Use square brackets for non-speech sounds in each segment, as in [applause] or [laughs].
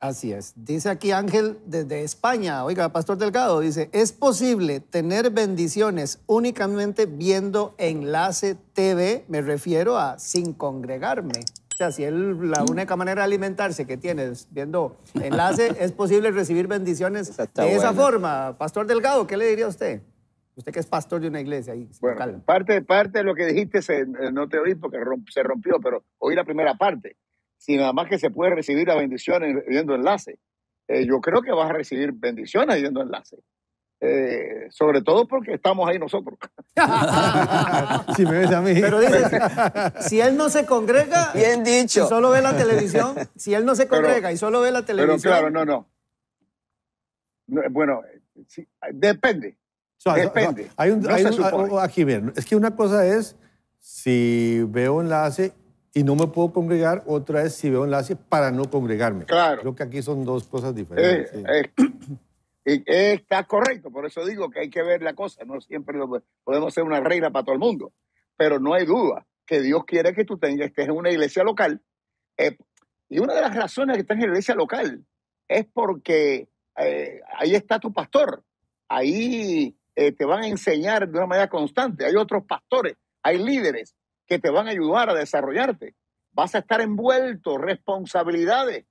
Así es. Dice aquí Ángel desde España, oiga, Pastor Delgado, dice, es posible tener bendiciones únicamente viendo Enlace TV, me refiero a sin congregarme. O sea, si es la mm. única manera de alimentarse que tienes viendo Enlace, [laughs] es posible recibir bendiciones de esa forma. Pastor Delgado, ¿qué le diría a usted? Usted que es pastor de una iglesia. Ahí, bueno, parte, parte de lo que dijiste eh, no te oí porque se rompió, pero oí la primera parte. Si nada más que se puede recibir a bendiciones viendo enlace. Eh, yo creo que vas a recibir bendiciones viendo enlace. Eh, sobre todo porque estamos ahí nosotros. [laughs] si me ves a mí. Pero dice, si él no se congrega, bien dicho. Y solo ve la televisión, [laughs] si él no se congrega y solo ve la televisión. Pero claro, no, no. bueno, depende. depende. hay un, ah, oh, aquí bien, es que una cosa es si veo enlace y no me puedo congregar, otra vez si veo enlaces para no congregarme. Claro. Creo que aquí son dos cosas diferentes. Eh, eh, y eh, está correcto, por eso digo que hay que ver la cosa, no siempre podemos ser una reina para todo el mundo, pero no hay duda que Dios quiere que tú tengas, estés en una iglesia local. y una de las razones que estás en la iglesia local es porque ahí está tu pastor, ahí te van a enseñar de una manera constante, hay otros pastores, hay líderes que te van a ayudar a desarrollarte. Vas a estar envuelto, responsabilidades.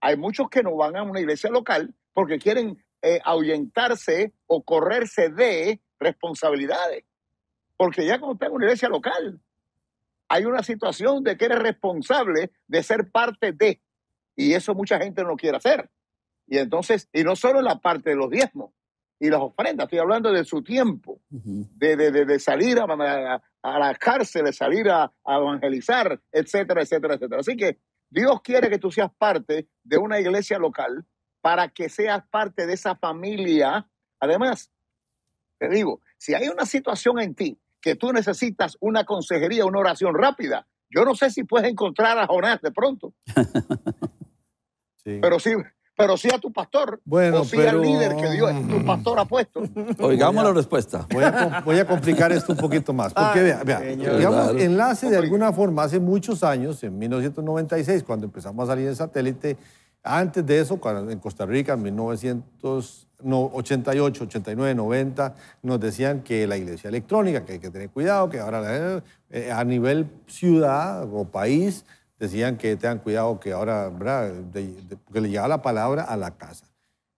Hay muchos que no van a una iglesia local porque quieren eh, ahuyentarse o correrse de responsabilidades. Porque ya cuando estás en una iglesia local, hay una situación de que eres responsable de ser parte de. Y eso mucha gente no quiere hacer. Y entonces, y no solo la parte de los diezmos y las ofrendas, estoy hablando de su tiempo, de, salir a, a, a la cárcel, salir a, evangelizar, etcétera, etcétera, etcétera. Así que Dios quiere que tú seas parte de una iglesia local para que seas parte de esa familia. Además, te digo, si hay una situación en ti que tú necesitas una consejería, una oración rápida, yo no sé si puedes encontrar a Jonás de pronto. [laughs] Pero sí, pero sí a tu pastor. Bueno, o sí al líder que Dios, tu pastor ha puesto. Oigamos la respuesta. Voy a, complicar esto un poquito más. Porque, vea, vea digamos, enlace de alguna forma hace muchos años, en 1996, cuando empezamos a salir en satélite, antes de eso, cuando, en Costa Rica, en 1988, 89, 90, nos decían que la iglesia electrónica, que hay que tener cuidado, que ahora eh, a nivel ciudad o país decían que tengan cuidado que ahora, ¿verdad? que le llegaba la palabra a la casa.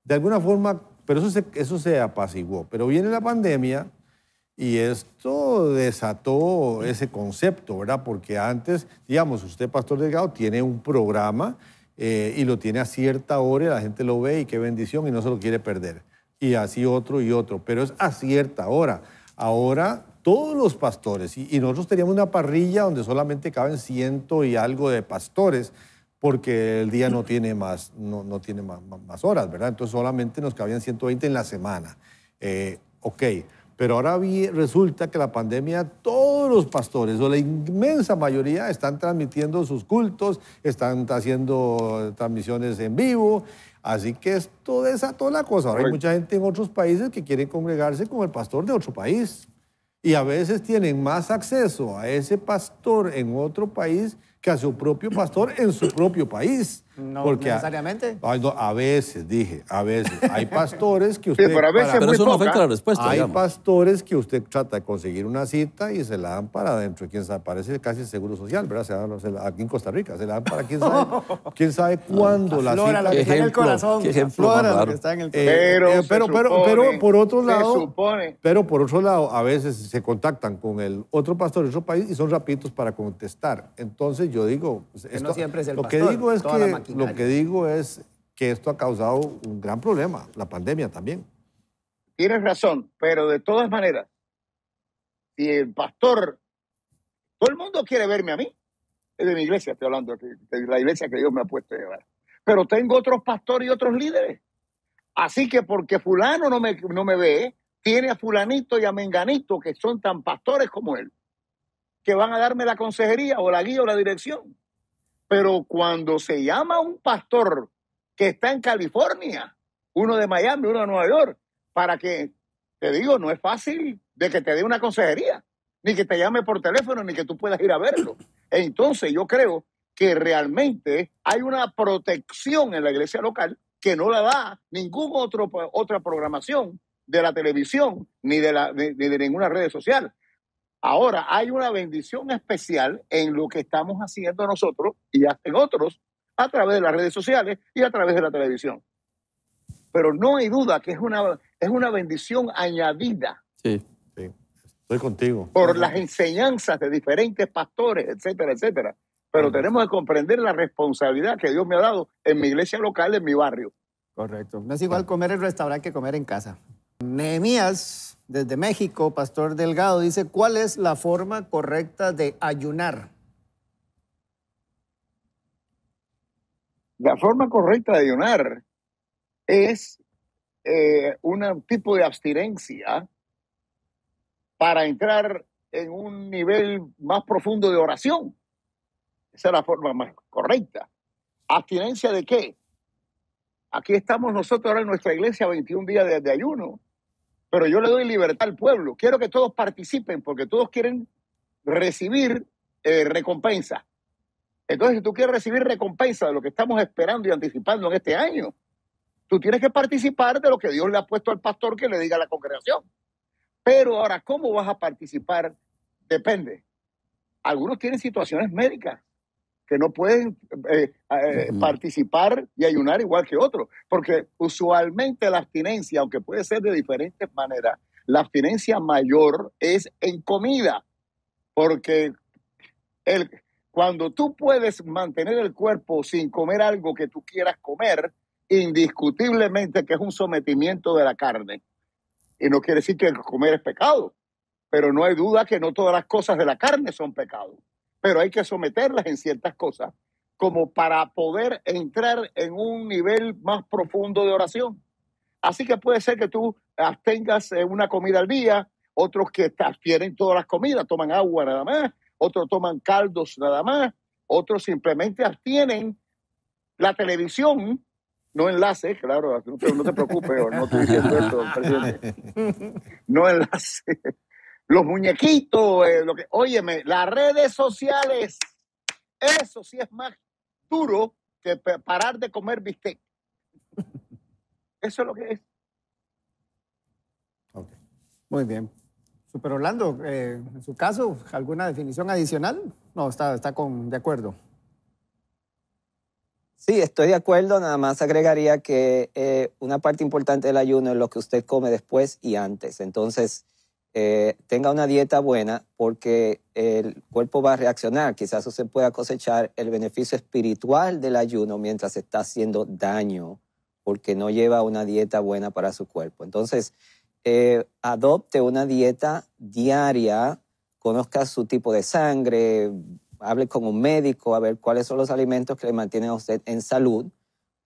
De alguna forma, pero eso se, eso se apaciguó. Pero viene la pandemia y esto desató ese concepto, ¿verdad? Porque antes, digamos, usted, Pastor Delgado, tiene un programa eh, y lo tiene a cierta hora y la gente lo ve y qué bendición y no se lo quiere perder. Y así otro y otro, pero es a cierta hora. Ahora todos los pastores. Y, nosotros teníamos una parrilla donde solamente caben ciento y algo de pastores, porque el día no tiene más, no, tiene más, horas, ¿verdad? Entonces solamente nos cabían 120 en la semana. Eh, ok, pero ahora resulta que la pandemia, todos los pastores, o la inmensa mayoría, están transmitiendo sus cultos, están haciendo transmisiones en vivo, Así que esto desató la cosa. Ahora hay mucha gente en otros países que quiere congregarse con el pastor de otro país y a veces tienen más acceso a ese pastor en otro país que a su propio pastor en su propio país. No necesariamente. A, veces, dije, a veces. Hay [laughs] pastores que usted. pero a veces eso no afecta la respuesta. Hay pastores que usted trata de conseguir una cita y se la dan para adentro. Quién sabe, parece casi el seguro social, ¿verdad? aquí en Costa Rica, se la dan para quién sabe, [laughs] quién sabe cuándo la cita. Lo que está en el corazón. Eh, eh, pero, pero, pero, por otro lado. Pero por otro lado, a veces se contactan con el otro pastor de otro país y son rapiditos para contestar. Entonces yo digo. Esto, no siempre es el lo que digo es lo que digo es que esto ha causado un gran problema, la pandemia también. Tienes razón, pero de todas maneras, si el pastor, todo el mundo quiere verme a mí, es de mi iglesia, estoy hablando, de la iglesia que Dios me ha puesto a llevar, pero tengo otros pastores y otros líderes. Así que porque fulano no me, no me ve, tiene a fulanito y a menganito que son tan pastores como él, que van a darme la consejería o la guía o la dirección. Pero cuando se llama a un pastor que está en California, uno de Miami, uno de Nueva York, para que, te digo, no es fácil de que te dé una consejería, ni que te llame por teléfono, ni que tú puedas ir a verlo. Entonces yo creo que realmente hay una protección en la iglesia local que no la da ninguna otra programación de la televisión ni de, la, ni de ninguna red social. Ahora, hay una bendición especial en lo que estamos haciendo nosotros y en otros a través de las redes sociales y a través de la televisión. Pero no hay duda que es una, es una bendición añadida. Sí, sí. estoy contigo. Por las enseñanzas de diferentes pastores, etcétera, etcétera. Pero tenemos que comprender la responsabilidad que Dios me ha dado en mi iglesia local, en mi barrio. Correcto. No es igual ah. comer en restaurante que comer en casa. Nehemías, desde México, Pastor Delgado, dice, ¿cuál es la forma correcta de ayunar? La forma correcta de ayunar es eh, un tipo de abstinencia para entrar en un nivel más profundo de oración. Esa es la forma más correcta. ¿Abstinencia de qué? Aquí estamos nosotros ahora en nuestra iglesia 21 días de ayuno pero yo le doy libertad al pueblo. Quiero que todos participen porque todos quieren recibir eh, recompensa. Entonces, si tú quieres recibir recompensa de lo que estamos esperando y anticipando en este año, tú tienes que participar de lo que Dios le ha puesto al pastor que le diga a la congregación. Pero ahora, ¿cómo vas a participar? Depende. Algunos tienen situaciones médicas que no pueden eh, eh, participar y ayunar igual que otros, porque usualmente la abstinencia, aunque puede ser de diferentes maneras, la abstinencia mayor es en comida, porque el, cuando tú puedes mantener el cuerpo sin comer algo que tú quieras comer, indiscutiblemente que es un sometimiento de la carne. Y no quiere decir que comer es pecado, pero no hay duda que no todas las cosas de la carne son pecado pero hay que someterlas en ciertas cosas como para poder entrar en un nivel más profundo de oración. Así que puede ser que tú abstengas eh, una comida al día, otros que abstienen todas las comidas, toman agua nada más, otros toman caldos nada más, otros simplemente abstienen la televisión, no enlace, claro, no te, preocupes, no estoy diciendo esto, [laughs] No enlace los muñequitos, eh, lo que, óyeme, las redes sociales, eso sí es más duro que parar de comer bistec. Eso es lo que es. muy bien. Super Orlando, eh, en su caso, ¿alguna definición adicional? No, está, está con, de acuerdo. Sí, estoy de acuerdo, nada más agregaría que eh, una parte importante del ayuno es lo que usted come después y antes. Entonces, eh, tenga una dieta buena porque el cuerpo va a reaccionar. Quizás usted pueda cosechar el beneficio espiritual del ayuno mientras está haciendo daño porque no lleva una dieta buena para su cuerpo. Entonces, eh, adopte una dieta diaria, conozca su tipo de sangre, hable con un médico a ver cuáles son los alimentos que le mantienen a usted en salud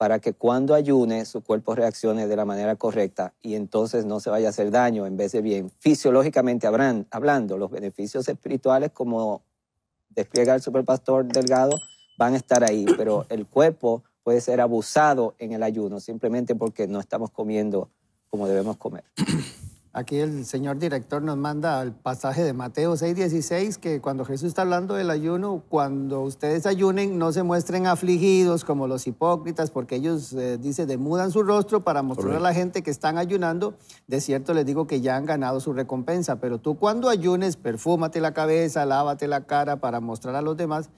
para que cuando ayune su cuerpo reaccione de la manera correcta y entonces no se vaya a hacer daño en vez de bien. Fisiológicamente habrán, hablando, los beneficios espirituales como despliega el superpastor Delgado van a estar ahí, pero el cuerpo puede ser abusado en el ayuno simplemente porque no estamos comiendo como debemos comer. Aquí el señor director nos manda el pasaje de Mateo 6:16, que cuando Jesús está hablando del ayuno, cuando ustedes ayunen, no se muestren afligidos como los hipócritas, porque ellos, eh, dice, demudan su rostro para mostrar a la gente que están ayunando. De cierto les digo que ya han ganado su recompensa, pero tú cuando ayunes, perfúmate la cabeza, lávate la cara para mostrar a los demás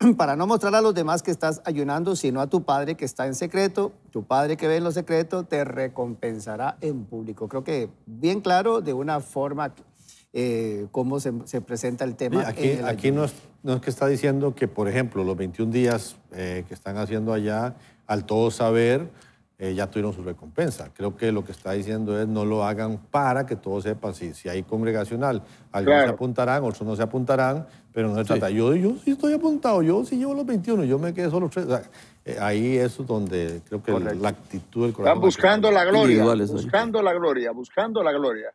[clears throat] para no mostrar a los demás que estás ayunando, sino a tu Padre que está en secreto. Tu Padre que ve en lo secreto te recompensará en público. Creo que bien claro, de una forma eh, cómo se, presenta el tema. aquí, no, es, que está diciendo que, por ejemplo, los 21 días eh, que están haciendo allá, al todo saber, eh, ya tuvieron su recompensa. Creo que lo que está diciendo es no lo hagan para que todo sepa si, si hay congregacional. Algunos se apuntarán, otros no se apuntarán, pero no se trata. Yo, yo sí estoy apuntado, yo sí llevo los 21, yo me quedé solo tres. Eh, ahí es donde creo que la actitud del corazón. Están buscando la gloria, buscando la gloria, buscando la gloria.